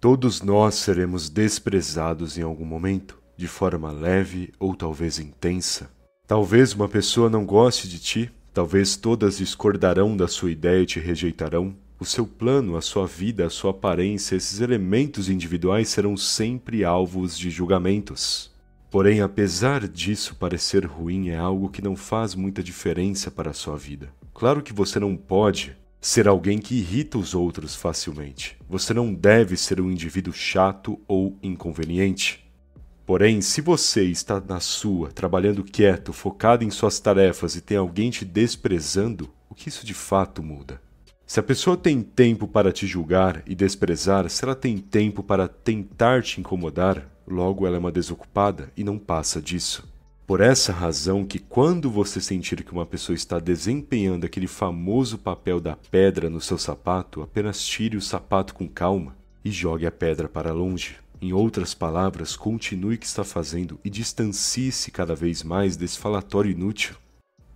Todos nós seremos desprezados em algum momento, de forma leve ou talvez intensa. Talvez uma pessoa não goste de ti, talvez todas discordarão da sua ideia e te rejeitarão. O seu plano, a sua vida, a sua aparência, esses elementos individuais serão sempre alvos de julgamentos. Porém, apesar disso parecer ruim, é algo que não faz muita diferença para a sua vida. Claro que você não pode, ser alguém que irrita os outros facilmente. Você não deve ser um indivíduo chato ou inconveniente. Porém, se você está na sua, trabalhando quieto, focado em suas tarefas e tem alguém te desprezando, o que isso de fato muda? Se a pessoa tem tempo para te julgar e desprezar, se ela tem tempo para tentar te incomodar, logo ela é uma desocupada e não passa disso. Por essa razão que quando você sentir que uma pessoa está desempenhando aquele famoso papel da pedra no seu sapato, apenas tire o sapato com calma e jogue a pedra para longe. Em outras palavras, continue o que está fazendo e distancie-se cada vez mais desse falatório inútil.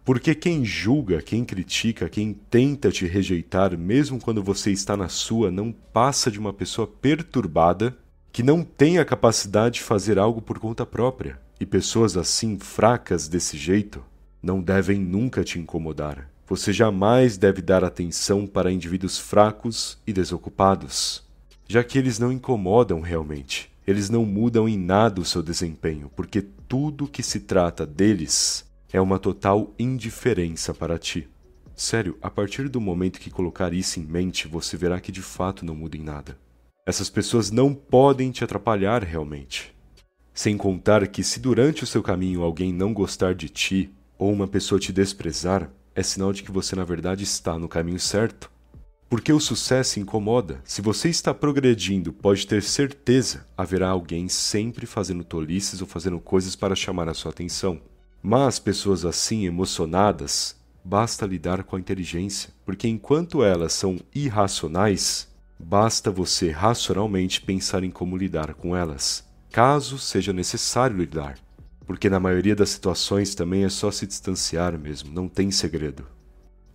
Porque quem julga, quem critica, quem tenta te rejeitar, mesmo quando você está na sua, não passa de uma pessoa perturbada que não tem a capacidade de fazer algo por conta própria. E pessoas assim, fracas desse jeito, não devem nunca te incomodar. Você jamais deve dar atenção para indivíduos fracos e desocupados, já que eles não incomodam realmente. Eles não mudam em nada o seu desempenho, porque tudo que se trata deles é uma total indiferença para ti. Sério, a partir do momento que colocar isso em mente, você verá que de fato não muda em nada. Essas pessoas não podem te atrapalhar realmente. Sem contar que, se durante o seu caminho alguém não gostar de ti ou uma pessoa te desprezar, é sinal de que você na verdade está no caminho certo. Porque o sucesso incomoda. Se você está progredindo, pode ter certeza haverá alguém sempre fazendo tolices ou fazendo coisas para chamar a sua atenção. Mas pessoas assim emocionadas, basta lidar com a inteligência, porque enquanto elas são irracionais, Basta você racionalmente pensar em como lidar com elas, caso seja necessário lidar. Porque na maioria das situações também é só se distanciar mesmo, não tem segredo.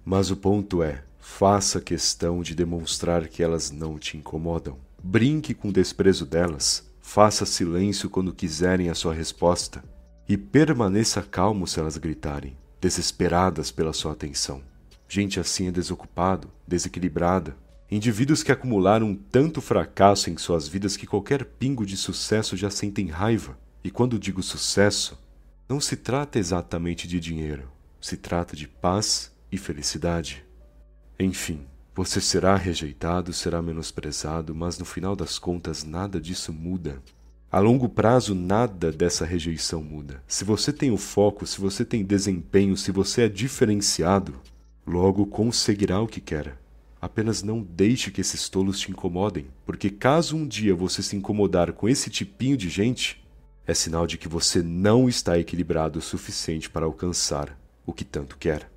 Mas o ponto é, faça questão de demonstrar que elas não te incomodam. Brinque com o desprezo delas, faça silêncio quando quiserem a sua resposta e permaneça calmo se elas gritarem, desesperadas pela sua atenção. Gente assim é desocupado, desequilibrada, indivíduos que acumularam tanto fracasso em suas vidas que qualquer pingo de sucesso já sentem raiva. E quando digo sucesso, não se trata exatamente de dinheiro, se trata de paz e felicidade. Enfim, você será rejeitado, será menosprezado, mas no final das contas nada disso muda. A longo prazo, nada dessa rejeição muda. Se você tem o foco, se você tem desempenho, se você é diferenciado, logo conseguirá o que quer. Apenas não deixe que esses tolos te incomodem, porque caso um dia você se incomodar com esse tipinho de gente, é sinal de que você não está equilibrado o suficiente para alcançar o que tanto quer.